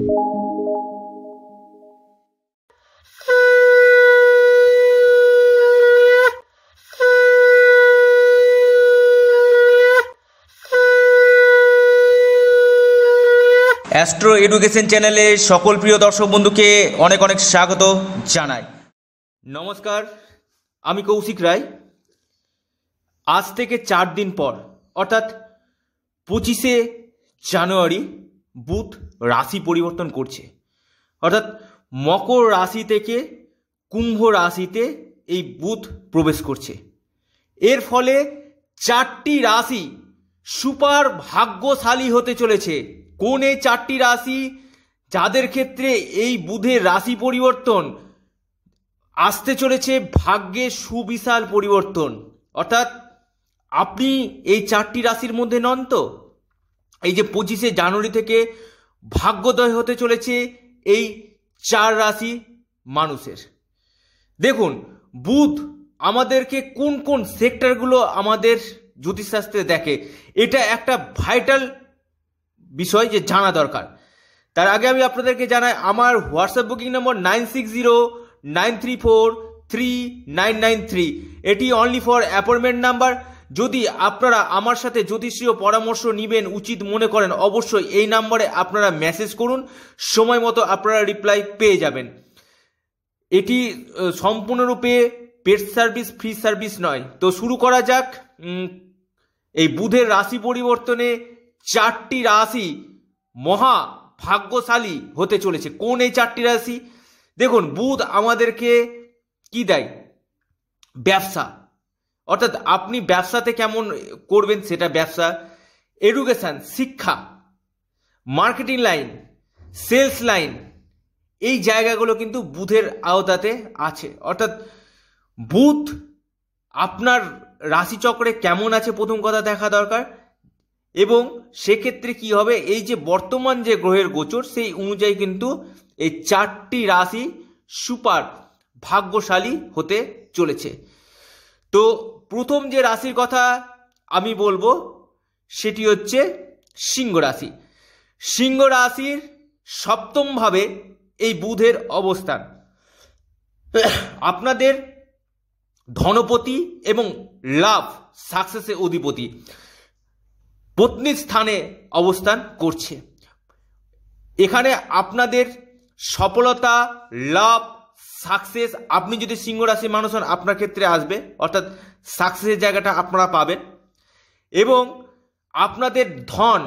astro education চ্যানেলে সকল প্রিয় দর্শক বন্ধুকে অনেক অনেক স্বাগত জানাই নমস্কার আমি কৌশিক রায় আজ থেকে চার দিন পর অর্থাৎ পঁচিশে জানুয়ারি বুথ রাশি পরিবর্তন করছে অর্থাৎ মকর রাশি থেকে কুম্ভ রাশিতে এই বুধ প্রবেশ করছে এর ফলে চারটি রাশি সুপার ভাগ্যশালী হতে চলেছে কোন এই চারটি রাশি যাদের ক্ষেত্রে এই বুধের রাশি পরিবর্তন আসতে চলেছে ভাগ্যে সুবিশাল পরিবর্তন অর্থাৎ আপনি এই চারটি রাশির মধ্যে নন তো এই যে পঁচিশে জানুয়ারি থেকে ভাগ্যোদয় হতে চলেছে এই চার রাশি মানুষের দেখুন বুধ আমাদেরকে কোন কোন সেক্টরগুলো আমাদের জ্যোতিষশাস্ত্রে দেখে এটা একটা ভাইটাল বিষয় যে জানা দরকার তার আগে আমি আপনাদেরকে জানাই আমার WhatsApp booking number nine six zero nine three four three nine nine three এটি অনলি ফর অ্যাপয়েন্টমেন্ট নাম্বার যদি আপনারা আমার সাথে জ্যোতিষীয় পরামর্শ নেবেন উচিত মনে করেন অবশ্যই এই নাম্বারে আপনারা মেসেজ করুন সময় মতো আপনারা রিপ্লাই পেয়ে যাবেন এটি সম্পূর্ণরূপে পেড সার্ভিস ফ্রি সার্ভিস নয় তো শুরু করা যাক এই বুধের রাশি পরিবর্তনে চারটি রাশি মহা ভাগ্যশালী হতে চলেছে কোন এই চারটি রাশি দেখুন বুধ আমাদেরকে কি দেয় ব্যবসা অর্থাৎ আপনি ব্যবসাতে কেমন করবেন সেটা ব্যবসা এডুকেশান শিক্ষা মার্কেটিং লাইন সেলস লাইন এই জায়গাগুলো কিন্তু বুথের আওতাতে আছে অর্থাৎ বুথ আপনার রাশিচক্রে কেমন আছে প্রথম কথা দেখা দরকার এবং সেক্ষেত্রে কি হবে এই যে বর্তমান যে গ্রহের গোচর সেই অনুযায়ী কিন্তু এই চারটি রাশি সুপার ভাগ্যশালী হতে চলেছে তো প্রথম যে রাশির কথা আমি বলবো সেটি হচ্ছে সিংহ রাশি সিংহ রাশির সপ্তমভাবে এই বুধের অবস্থান আপনাদের ধনপতি এবং লাভ সাকসেসে অধিপতি পত্নীর স্থানে অবস্থান করছে এখানে আপনাদের সফলতা লাভ সাকসেস আপনি যদি সিংহ রাশির মানুষ হন আপনার ক্ষেত্রে আসবে অর্থাৎ সাকসেসের জায়গাটা আপনারা পাবেন এবং আপনাদের ধন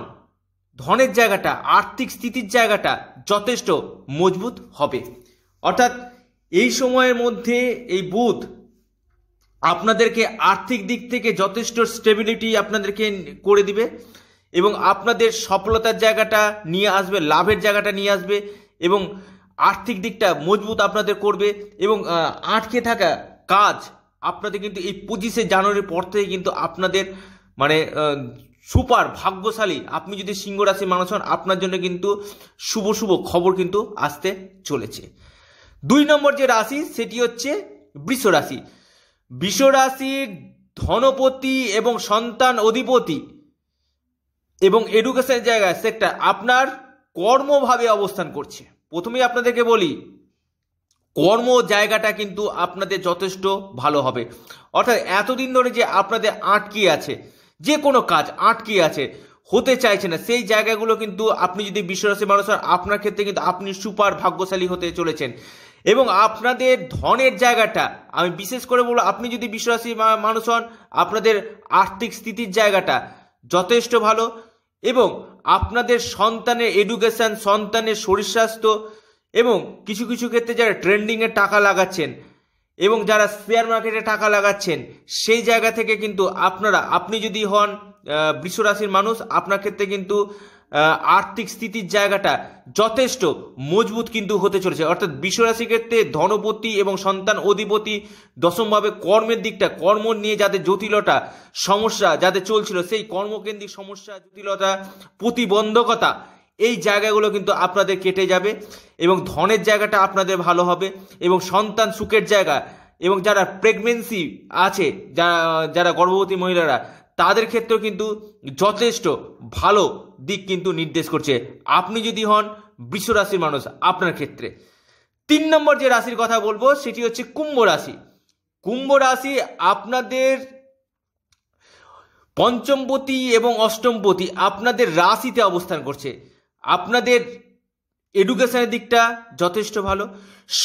ধনের জায়গাটা আর্থিক স্থিতির জায়গাটা যথেষ্ট মজবুত হবে অর্থাৎ এই সময়ের মধ্যে এই বুধ আপনাদেরকে আর্থিক দিক থেকে যথেষ্ট স্টেবিলিটি আপনাদেরকে করে দিবে এবং আপনাদের সফলতার জায়গাটা নিয়ে আসবে লাভের জায়গাটা নিয়ে আসবে এবং আর্থিক দিকটা মজবুত আপনাদের করবে এবং আটকে থাকা কাজ আপনাদের কিন্তু এই পঁচিশে জানুয়ারির পর থেকে কিন্তু আপনাদের মানে সুপার ভাগ্যশালী আপনি যদি সিংহ রাশির মানুষ হন আপনার জন্য কিন্তু শুভ শুভ খবর কিন্তু আসতে চলেছে দুই নম্বর যে রাশি সেটি হচ্ছে বৃষ রাশি বৃষ রাশির ধনপতি এবং সন্তান অধিপতি এবং এডুকেশনের জায়গায় সেক্টর আপনার কর্মভাবে অবস্থান করছে প্রথমেই আপনাদেরকে বলি কর্ম জায়গাটা কিন্তু আপনাদের যথেষ্ট ভালো হবে অর্থাৎ এতদিন ধরে যে আপনাদের আটকে আছে যে কোনো কাজ আটকে আছে হতে চাইছে না সেই জায়গাগুলো কিন্তু আপনি যদি বিশ্বরাশি মানুষ হন আপনার ক্ষেত্রে কিন্তু আপনি সুপার ভাগ্যশালী হতে চলেছেন এবং আপনাদের ধনের জায়গাটা আমি বিশেষ করে বলবো আপনি যদি বিশ্বরাশি মানুষ হন আপনাদের আর্থিক স্থিতির জায়গাটা যথেষ্ট ভালো এবং আপনাদের সন্তানের এডুকেশান সন্তানের শরীর স্বাস্থ্য এবং কিছু কিছু ক্ষেত্রে যারা ট্রেন্ডিংয়ে টাকা লাগাচ্ছেন এবং যারা শেয়ার মার্কেটে টাকা লাগাচ্ছেন সেই জায়গা থেকে কিন্তু আপনারা আপনি যদি হন বিশ্বরাশির মানুষ আপনার ক্ষেত্রে কিন্তু আর্থিক স্থিতির জায়গাটা যথেষ্ট মজবুত কিন্তু হতে চলেছে অর্থাৎ বিশ্বরাশি ক্ষেত্রে ধনপতি এবং সন্তান অধিপতি দশমভাবে কর্মের দিকটা কর্ম নিয়ে যাদের জটিলতা সমস্যা যাদের চলছিল সেই কর্মকেন্দ্রিক সমস্যা জটিলতা প্রতিবন্ধকতা এই জায়গাগুলো কিন্তু আপনাদের কেটে যাবে এবং ধনের জায়গাটা আপনাদের ভালো হবে এবং সন্তান সুখের জায়গা এবং যারা প্রেগনেন্সি আছে যারা যারা গর্ভবতী মহিলারা তাদের ক্ষেত্রেও কিন্তু যথেষ্ট ভালো দিক কিন্তু নির্দেশ করছে আপনি যদি হন বিশ্ব রাশির মানুষ আপনার ক্ষেত্রে তিন নম্বর যে রাশির কথা বলবো সেটি হচ্ছে কুম্ভ রাশি কুম্ভ রাশি আপনাদের পঞ্চমপতি এবং অষ্টমপতি আপনাদের রাশিতে অবস্থান করছে আপনাদের এডুকেশনের দিকটা যথেষ্ট ভালো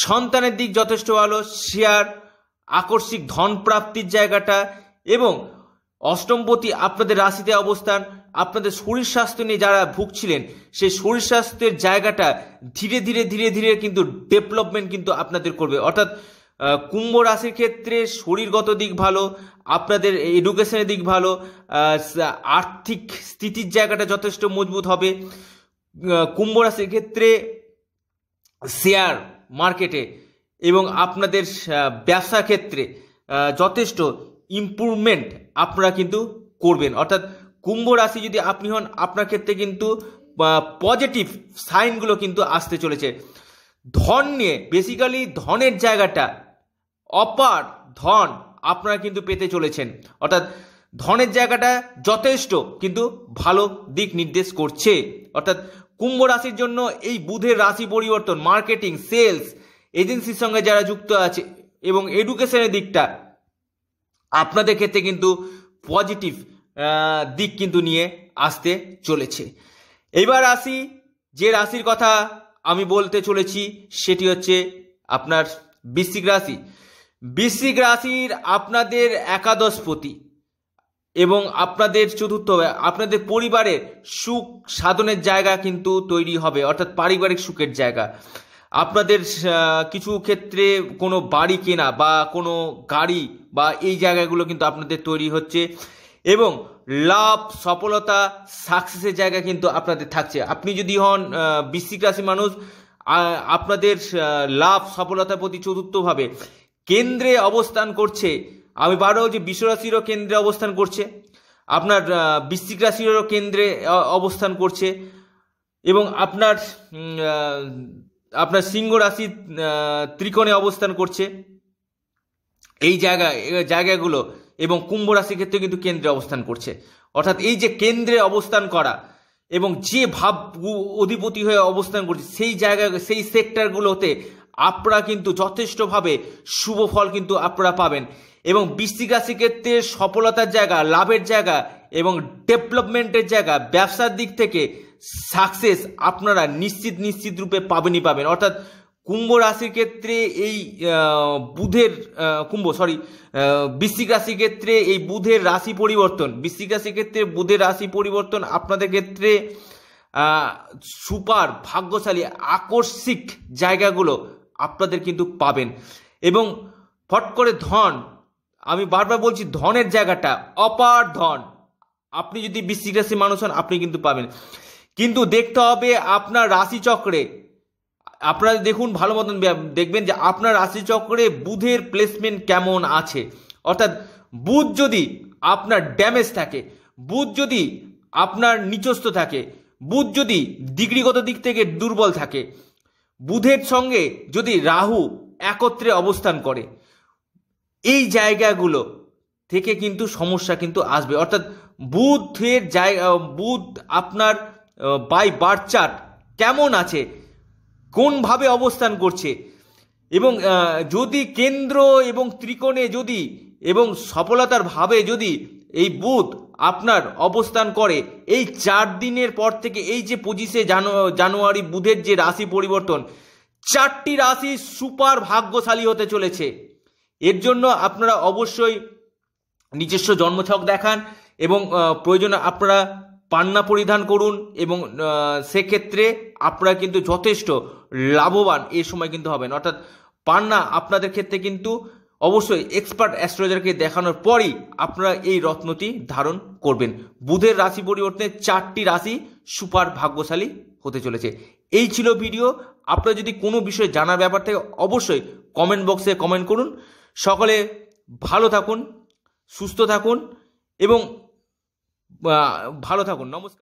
সন্তানের দিক যথেষ্ট ভালো শেয়ার আকস্মিক ধন প্রাপ্তির জায়গাটা এবং অষ্টমপতি আপনাদের রাশিতে অবস্থান আপনাদের শরীর স্বাস্থ্য নিয়ে যারা ভুগছিলেন সেই শরীর স্বাস্থ্যের জায়গাটা ধীরে ধীরে ধীরে ধীরে কিন্তু ডেভেলপমেন্ট কিন্তু আপনাদের করবে অর্থাৎ কুম্ভ রাশির ক্ষেত্রে শরীরগত দিক ভালো আপনাদের এডুকেশনের দিক ভালো আর্থিক স্থিতির জায়গাটা যথেষ্ট মজবুত হবে কুম্ভ রাশির ক্ষেত্রে শেয়ার মার্কেটে এবং আপনাদের ব্যবসার ক্ষেত্রে যথেষ্ট ইম্প্রুভমেন্ট আপনারা কিন্তু করবেন অর্থাৎ কুম্ভ রাশি যদি আপনি হন আপনার ক্ষেত্রে কিন্তু পজিটিভ সাইনগুলো কিন্তু আসতে চলেছে ধন নিয়ে বেসিক্যালি ধনের জায়গাটা অপার ধন আপনারা কিন্তু পেতে চলেছেন অর্থাৎ ধনের জায়গাটা যথেষ্ট কিন্তু ভালো দিক নির্দেশ করছে অর্থাৎ কুম্ভ রাশির জন্য এই বুধের রাশি পরিবর্তন মার্কেটিং সেলস এজেন্সির সঙ্গে যারা যুক্ত আছে এবং এডুকেশনের দিকটা আপনাদের ক্ষেত্রে কিন্তু পজিটিভ দিক কিন্তু নিয়ে আসতে চলেছে এবার আসি যে রাশির কথা আমি বলতে চলেছি সেটি হচ্ছে আপনার বৃশ্চিক রাশি বৃশ্চিক রাশির আপনাদের একাদশপতি এবং আপনাদের চতুর্থ আপনাদের পরিবারের সুখ সাধনের জায়গা কিন্তু তৈরি হবে অর্থাৎ পারিবারিক সুখের জায়গা আপনাদের কিছু ক্ষেত্রে কোনো বাড়ি কেনা বা কোনো গাড়ি বা এই জায়গাগুলো কিন্তু আপনাদের তৈরি হচ্ছে এবং লাভ সফলতা সাকসেসের জায়গা কিন্তু আপনাদের থাকছে আপনি যদি হন বিশ্বিক রাশি মানুষ আপনাদের লাভ সফলতার প্রতি চতুর্থভাবে কেন্দ্রে অবস্থান করছে আমি বারো যে বিশ্বরাশিরও কেন্দ্রে অবস্থান করছে আপনার বৃশ্চিক রাশিরও কেন্দ্রে অবস্থান করছে এবং আপনার আপনার সিংহ রাশি ত্রিকোণে অবস্থান করছে এই জায়গা জায়গাগুলো এবং কুম্ভ রাশির ক্ষেত্রে কিন্তু কেন্দ্রে অবস্থান করছে অর্থাৎ এই যে কেন্দ্রে অবস্থান করা এবং যে ভাব অধিপতি হয়ে অবস্থান করছে সেই জায়গা সেই সেক্টরগুলোতে আপনারা কিন্তু যথেষ্টভাবে শুভ ফল কিন্তু আপনারা পাবেন এবং বৃষ্টিকাশি ক্ষেত্রে সফলতার জায়গা লাভের জায়গা এবং ডেভেলপমেন্টের জায়গা ব্যবসার দিক থেকে সাকসেস আপনারা নিশ্চিত নিশ্চিত রূপে পাবেনই পাবেন অর্থাৎ কুম্ভ রাশির ক্ষেত্রে এই বুধের কুম্ভ সরি বৃশ্চিক রাশির ক্ষেত্রে এই বুধের রাশি পরিবর্তন বৃশ্চিক রাশির ক্ষেত্রে বুধের রাশি পরিবর্তন আপনাদের ক্ষেত্রে সুপার ভাগ্যশালী আকস্মিক জায়গাগুলো আপনাদের কিন্তু পাবেন এবং ফট করে ধন আমি বারবার বলছি ধনের জায়গাটা অপার ধন আপনি যদি বৃশ্চিক রাশির মানুষ হন আপনি কিন্তু পাবেন কিন্তু দেখতে হবে আপনার রাশিচক্রে আপনারা দেখুন ভালো মতন দেখবেন যে আপনার রাশিচক্রে বুধের প্লেসমেন্ট কেমন আছে অর্থাৎ বুধ যদি আপনার ড্যামেজ থাকে বুধ যদি আপনার নিচস্থ থাকে বুধ যদি ডিগ্রিগত দিক থেকে দুর্বল থাকে বুধের সঙ্গে যদি রাহু একত্রে অবস্থান করে এই জায়গাগুলো থেকে কিন্তু সমস্যা কিন্তু আসবে অর্থাৎ বুধের জায়গা বুধ আপনার বাই বার কেমন আছে কোনভাবে অবস্থান করছে এবং যদি কেন্দ্র এবং ত্রিকোণে যদি এবং সফলতার ভাবে যদি এই বুধ আপনার অবস্থান করে এই চার দিনের পর থেকে এই যে পঁচিশে জানুয়ারি বুধের যে রাশি পরিবর্তন চারটি রাশি সুপার ভাগ্যশালী হতে চলেছে এর জন্য আপনারা অবশ্যই নিজস্ব জন্মছক দেখান এবং প্রয়োজনে আপনারা পান্না পরিধান করুন এবং সেক্ষেত্রে আপনারা কিন্তু যথেষ্ট লাভবান এ সময় কিন্তু হবেন অর্থাৎ পান্না আপনাদের ক্ষেত্রে কিন্তু অবশ্যই এক্সপার্ট অ্যাস্ট্রোলজারকে দেখানোর পরই আপনারা এই রত্নটি ধারণ করবেন বুধের রাশি পরিবর্তে চারটি রাশি সুপার ভাগ্যশালী হতে চলেছে এই ছিল ভিডিও আপনারা যদি কোনো বিষয়ে জানার ব্যাপার থেকে অবশ্যই কমেন্ট বক্সে কমেন্ট করুন সকলে ভালো থাকুন সুস্থ থাকুন এবং ভালো থাকুন নমস্কার